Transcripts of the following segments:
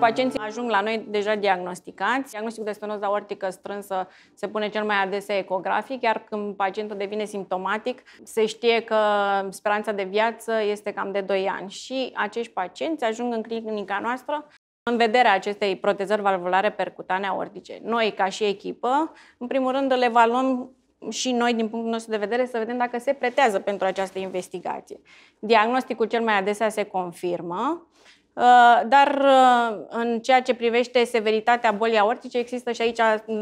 Pacienții ajung la noi deja diagnosticați. Diagnosticul de stenoză aortică strânsă se pune cel mai adesea ecografic, iar când pacientul devine simptomatic, se știe că speranța de viață este cam de 2 ani și acești pacienți ajung în clinica noastră în vederea acestei protezări valvulare percutane aortice. Noi, ca și echipă, în primul rând le evaluăm și noi, din punctul nostru de vedere, să vedem dacă se pretează pentru această investigație. Diagnosticul cel mai adesea se confirmă Uh, dar uh, în ceea ce privește severitatea bolii aortice, există și aici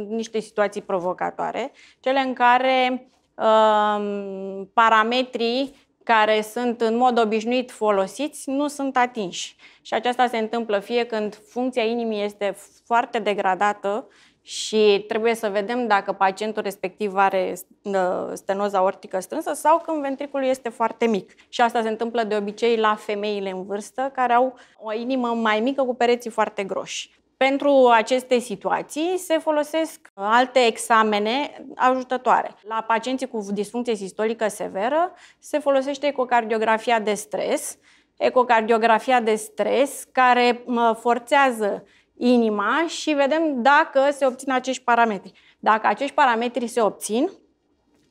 niște situații provocatoare, cele în care uh, parametrii care sunt în mod obișnuit folosiți nu sunt atinși. Și aceasta se întâmplă fie când funcția inimii este foarte degradată și trebuie să vedem dacă pacientul respectiv are uh, stenoza aortică strânsă sau când ventriculul este foarte mic. Și asta se întâmplă de obicei la femeile în vârstă care au o inimă mai mică cu pereții foarte groși. Pentru aceste situații se folosesc alte examene ajutătoare. La pacienții cu disfuncție sistolică severă se folosește ecocardiografia de stres, ecocardiografia de stres care forțează inima și vedem dacă se obțin acești parametri. Dacă acești parametri se obțin,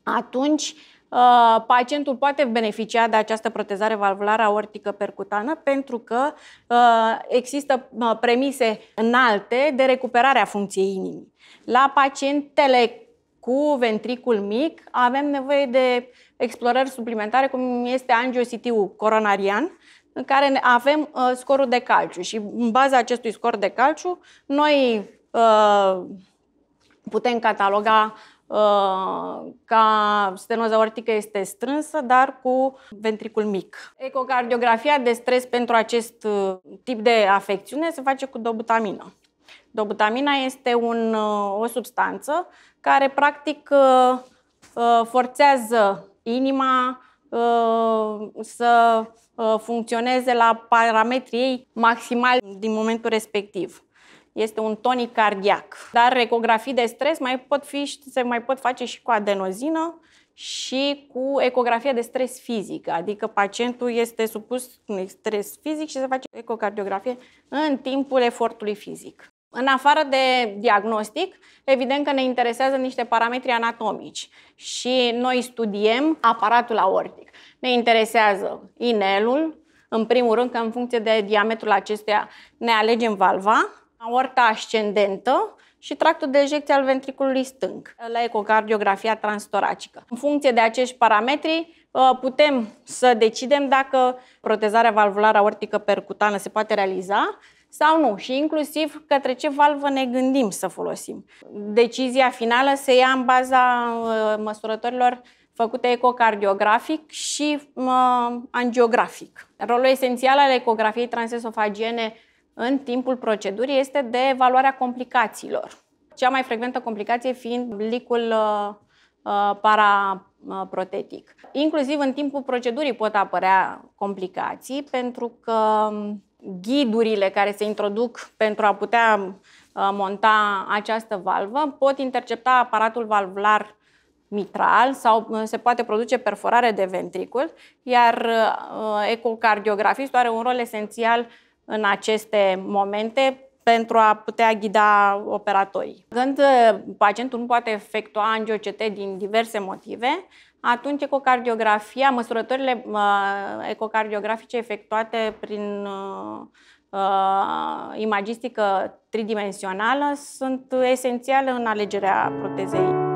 atunci uh, pacientul poate beneficia de această protezare valvulară aortică percutană pentru că uh, există uh, premise înalte de recuperare a funcției inimii. La pacientele cu ventricul mic avem nevoie de explorări suplimentare, cum este angiositiu coronarian, în care avem uh, scorul de calciu și în baza acestui scor de calciu noi uh, putem cataloga uh, ca stenoza ortică este strânsă, dar cu ventricul mic. Ecocardiografia de stres pentru acest tip de afecțiune se face cu dobutamină. Dobutamina este un, o substanță care practic forțează inima, Uh, să uh, funcționeze la parametrii ei maximali din momentul respectiv. Este un tonic cardiac. Dar ecografii de stres mai pot fi, se mai pot face și cu adenozină și cu ecografia de stres fizic, adică pacientul este supus unui stres fizic și se face ecocardiografie în timpul efortului fizic. În afară de diagnostic, evident că ne interesează niște parametri anatomici și noi studiem aparatul aortic. Ne interesează inelul, în primul rând că în funcție de diametrul acesteia ne alegem valva, aorta ascendentă, și tractul de ejecție al ventriculului stâng la ecocardiografia transtoracică. În funcție de acești parametri, ă, putem să decidem dacă protezarea valvulară aortică percutană se poate realiza sau nu și inclusiv către ce valvă ne gândim să folosim. Decizia finală se ia în baza uh, măsurătorilor făcute ecocardiografic și uh, angiografic. Rolul esențial al ecografiei transesofagiene în timpul procedurii este de evaluarea complicațiilor. Cea mai frecventă complicație fiind licul uh, uh, paraprotetic. Inclusiv în timpul procedurii pot apărea complicații pentru că um, ghidurile care se introduc pentru a putea uh, monta această valvă pot intercepta aparatul valvular mitral sau uh, se poate produce perforare de ventricul, iar uh, ecocardiografistul are un rol esențial în aceste momente pentru a putea ghida operatorii. Când pacientul nu poate efectua angiocet din diverse motive, atunci ecocardiografia, măsurătorile ecocardiografice efectuate prin uh, uh, imagistică tridimensională sunt esențiale în alegerea protezei.